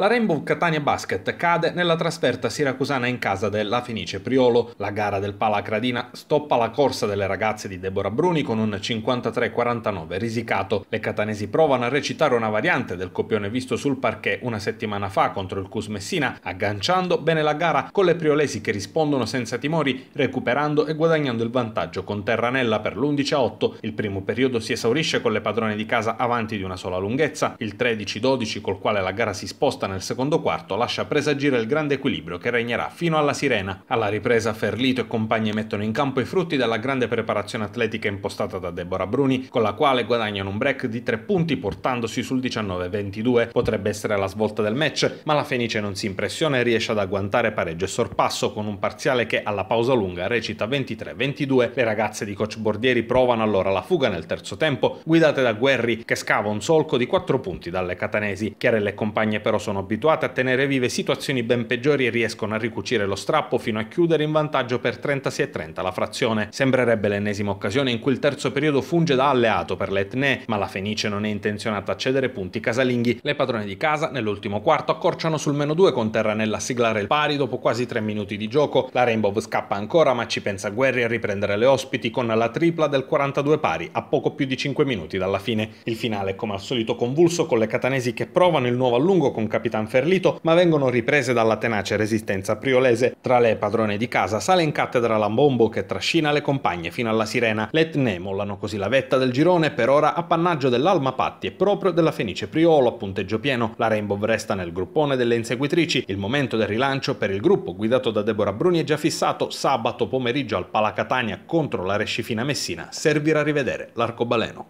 La Rainbow Catania Basket cade nella trasferta siracusana in casa della Fenice Priolo. La gara del Pala Cradina stoppa la corsa delle ragazze di Deborah Bruni con un 53-49 risicato. Le catanesi provano a recitare una variante del copione visto sul parquet una settimana fa contro il Cus Messina, agganciando bene la gara con le priolesi che rispondono senza timori, recuperando e guadagnando il vantaggio con Terranella per l'11-8. Il primo periodo si esaurisce con le padrone di casa avanti di una sola lunghezza, il 13-12 col quale la gara si sposta nel secondo quarto lascia presagire il grande equilibrio che regnerà fino alla sirena. Alla ripresa Ferlito e compagni mettono in campo i frutti della grande preparazione atletica impostata da Deborah Bruni, con la quale guadagnano un break di 3 punti portandosi sul 19-22. Potrebbe essere la svolta del match, ma la Fenice non si impressiona e riesce ad agguantare pareggio e sorpasso con un parziale che alla pausa lunga recita 23-22. Le ragazze di coach Bordieri provano allora la fuga nel terzo tempo, guidate da Guerri che scava un solco di 4 punti dalle catanesi. Chiarelle e compagne però sono sono abituate a tenere vive situazioni ben peggiori e riescono a ricucire lo strappo fino a chiudere in vantaggio per 36-30 la frazione. Sembrerebbe l'ennesima occasione in cui il terzo periodo funge da alleato per l'Etne, ma la Fenice non è intenzionata a cedere punti casalinghi. Le padrone di casa nell'ultimo quarto accorciano sul meno 2 con Terranella a siglare il pari dopo quasi 3 minuti di gioco. La Rainbow scappa ancora ma ci pensa Guerri a riprendere le ospiti con la tripla del 42 pari a poco più di 5 minuti dalla fine. Il finale è come al solito convulso con le catanesi che provano il nuovo allungo con capitolo Capitan Ferlito, ma vengono riprese dalla tenace resistenza priolese tra le padrone di casa, sale in cattedra Lambombo che trascina le compagne fino alla Sirena. Le etnee mollano così la vetta del girone, per ora appannaggio dell'Alma Patti e proprio della Fenice Priolo a punteggio pieno. La Rainbow resta nel gruppone delle inseguitrici. Il momento del rilancio per il gruppo guidato da Deborah Bruni è già fissato sabato pomeriggio al Palacatania contro la Rescifina Messina. Servirà a rivedere l'arcobaleno.